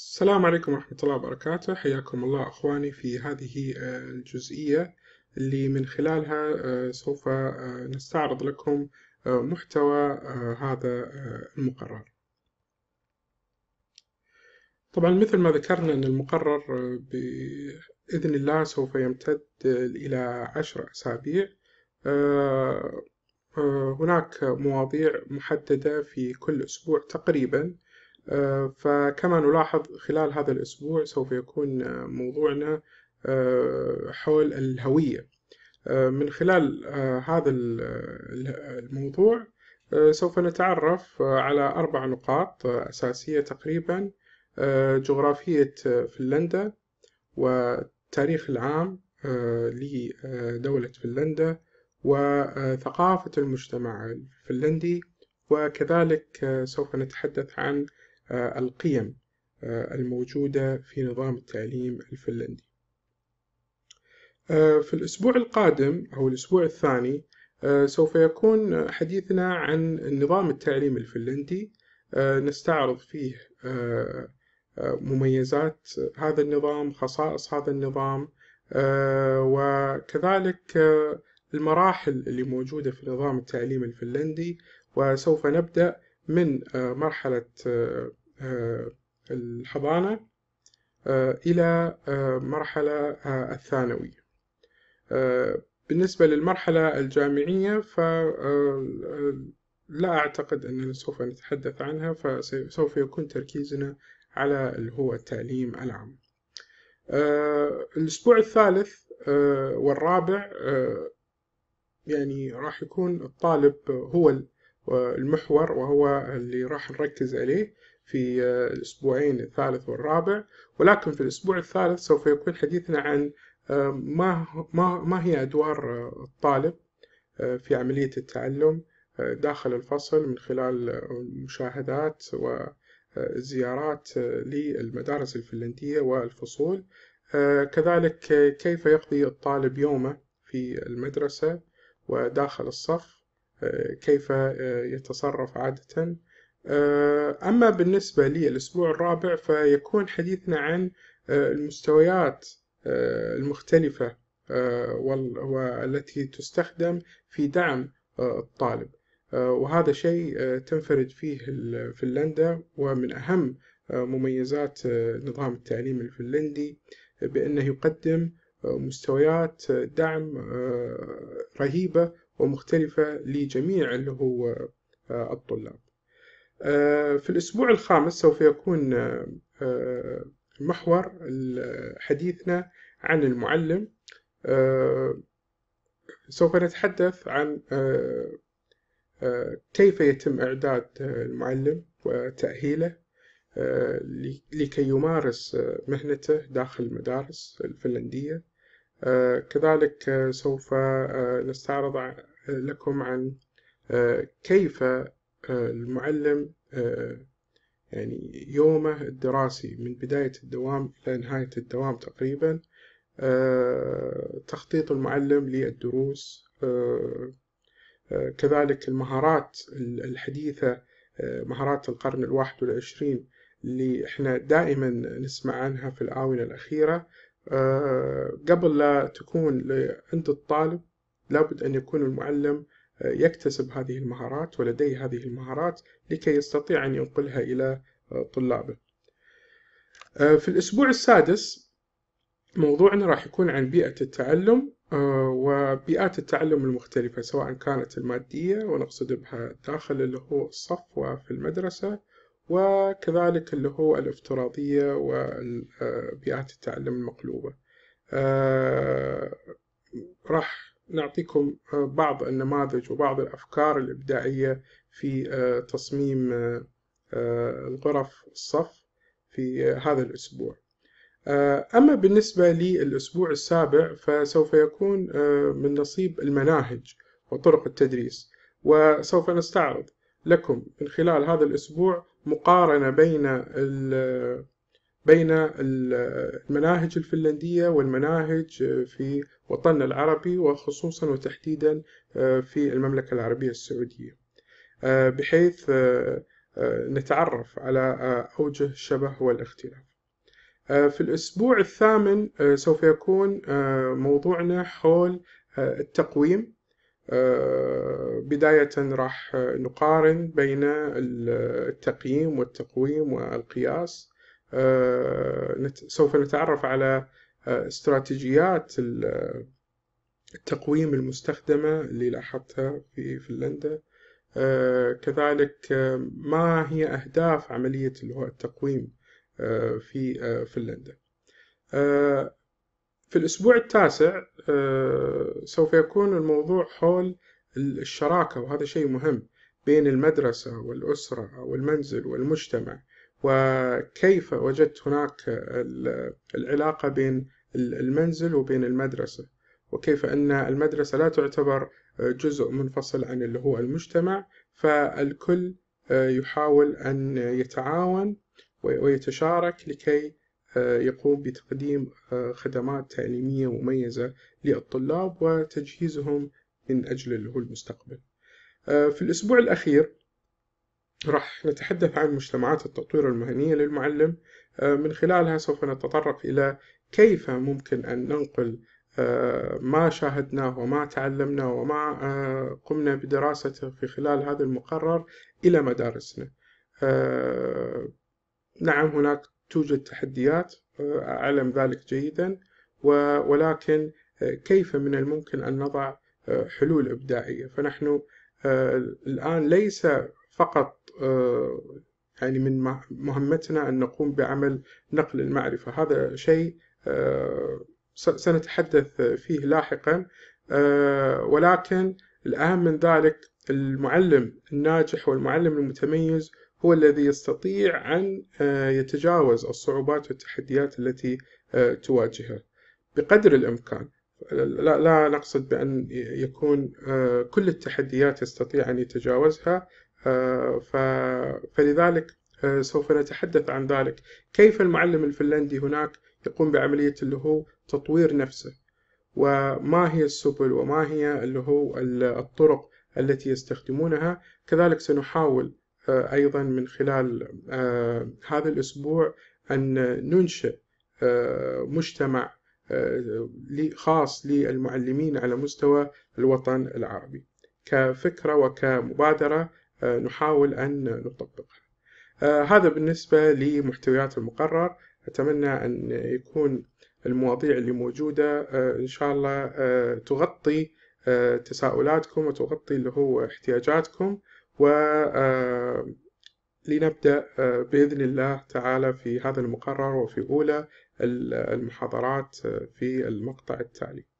السلام عليكم ورحمة الله وبركاته حياكم الله أخواني في هذه آه، الجزئية اللي من خلالها آه، سوف آه، نستعرض لكم محتوى هذا المقرر طبعا مثل ما ذكرنا أن المقرر بإذن الله سوف يمتد إلى عشر أسابيع هناك مواضيع محددة في كل أسبوع تقريبا آه، فكما نلاحظ خلال هذا الأسبوع سوف يكون آه، موضوعنا آه، حول الهوية من خلال هذا الموضوع سوف نتعرف على أربع نقاط أساسية تقريبا جغرافية فنلندا والتاريخ العام لدولة فنلندا وثقافة المجتمع الفنلندي وكذلك سوف نتحدث عن آه، القيم آه، الموجودة في نظام التعليم الفنلندي آه، في الأسبوع القادم أو الأسبوع الثاني سوف يكون حديثنا عن نظام التعليم الفنلندي نستعرض فيه مميزات هذا النظام خصائص هذا النظام وكذلك المراحل اللي موجودة في نظام التعليم الفنلندي وسوف نبدأ من مرحلة الحضانة آه، إلى آه، مرحلة آه، الثانوية بالنسبة للمرحلة الجامعية فلا أعتقد أننا سوف نتحدث عنها فسوف يكون تركيزنا على اللي هو التعليم العام الأسبوع الثالث والرابع يعني راح يكون الطالب هو المحور وهو اللي راح نركز عليه في آه، الأسبوعين الثالث والرابع ولكن في الأسبوع الثالث سوف يكون حديثنا عن آه، ما, ما, ما هي أدوار آه، الطالب في عملية التعلم داخل الفصل من خلال مشاهدات وزيارات للمدارس الفنلندية والفصول كذلك كيف يقضي الطالب يومه في المدرسة وداخل الصف كيف يتصرف عادة آه، أما بالنسبة للأسبوع الرابع فيكون حديثنا عن آه، المستويات آه، المختلفة والتي تستخدم في دعم الطالب وهذا شيء تنفرد فيه فنلندا ومن أهم مميزات نظام التعليم الفنلندي بأنه يقدم مستويات دعم رهيبة ومختلفة لجميع اللي هو الطلاب. آه، في الأسبوع الخامس سوف يكون آه، آه، محور حديثنا عن المعلم سوف نتحدث عن كيف يتم إعداد المعلم وتأهيله لكي يمارس مهنته داخل المدارس الفنلندية كذلك سوف نستعرض لكم عن كيف آه، المعلم آه، يعني يومه الدراسي من بداية الدوام إلى نهاية الدوام تقريبا آه، تخطيط المعلم للدروس كذلك المهارات الحديثة مهارات القرن الواحد والعشرين اللي احنا دائما نسمع عنها في الآونة الأخيرة قبل لا تكون عند الطالب لابد أن يكون المعلم يكتسب هذه المهارات ولديه هذه المهارات لكي يستطيع أن ينقلها إلى آه، طلابه آه، في الأسبوع السادس موضوعنا راح يكون عن بيئة التعلم آه، وبيئات التعلم المختلفة سواء كانت المادية ونقصد بها داخل اللي هو الصف وفي المدرسة وكذلك اللي هو الافتراضية وبيئات التعلم المقلوبة راح نعطيكم آه، بعض النماذج وبعض الأفكار الإبداعية في آه، تصميم آه، الغرف الصف في هذا الأسبوع أما بالنسبة للأسبوع السابع فسوف يكون من نصيب المناهج وطرق التدريس وسوف نستعرض لكم من خلال هذا الأسبوع مقارنة بين بين المناهج الفنلندية والمناهج في وطننا العربي وخصوصا وتحديدا آه، في المملكة العربية السعودية آه، بحيث آه، نتعرف على أوجه الشبه والاختلاف في الأسبوع الثامن سوف يكون موضوعنا حول التقويم بداية راح نقارن بين التقييم والتقويم والقياس آه، سوف نتعرف على آه، استراتيجيات التقويم المستخدمة اللي لاحظتها في فنلندا آه، كذلك ما هي أهداف عملية التقويم في فنلندا في الأسبوع التاسع سوف يكون الموضوع حول الشراكة وهذا شيء مهم بين المدرسة والأسرة والمنزل والمجتمع وكيف وجدت هناك العلاقة بين المنزل وبين المدرسة وكيف أن المدرسة لا تعتبر جزء منفصل عن اللي هو المجتمع فالكل يحاول أن يتعاون ويتشارك لكي يقوم بتقديم خدمات تعليمية مميزة للطلاب وتجهيزهم من أجل اللي هو المستقبل في الأسبوع الأخير راح نتحدث عن مجتمعات التطوير المهنية للمعلم آه، من خلالها سوف نتطرق إلى كيف ممكن أن ننقل آه، ما شاهدناه وما تعلمناه وما آه، قمنا بدراسته في خلال هذا المقرر إلى مدارسنا نعم هناك توجد تحديات أعلم ذلك جيدا ولكن كيف من الممكن أن نضع حلول إبداعية فنحن الآن ليس فقط آه، يعني من مهمتنا أن نقوم بعمل نقل المعرفة هذا شيء آه، سنتحدث فيه لاحقا آه، ولكن الأهم من ذلك المعلم الناجح والمعلم المتميز هو الذي يستطيع أن يتجاوز الصعوبات والتحديات التي تواجهه بقدر الإمكان لا, لا نقصد بأن يكون كل التحديات يستطيع أن يتجاوزها آه، فلذلك آه، سوف نتحدث عن ذلك كيف المعلم الفنلندي هناك يقوم بعملية اللي هو تطوير نفسه وما هي السبل وما هي اللي هو الطرق التي يستخدمونها كذلك سنحاول آه، أيضا من خلال هذا الأسبوع أن ننشئ مجتمع خاص للمعلمين على مستوى الوطن العربي كفكرة وكمبادرة آه، نحاول أن نطبقها آه، هذا بالنسبة لمحتويات المقرر أتمنى أن يكون المواضيع اللي موجودة آه، إن شاء الله تغطي تساؤلاتكم وتغطي اللي هو احتياجاتكم و لنبدأ بإذن الله تعالى في هذا المقرر وفي أولى المحاضرات في المقطع التالي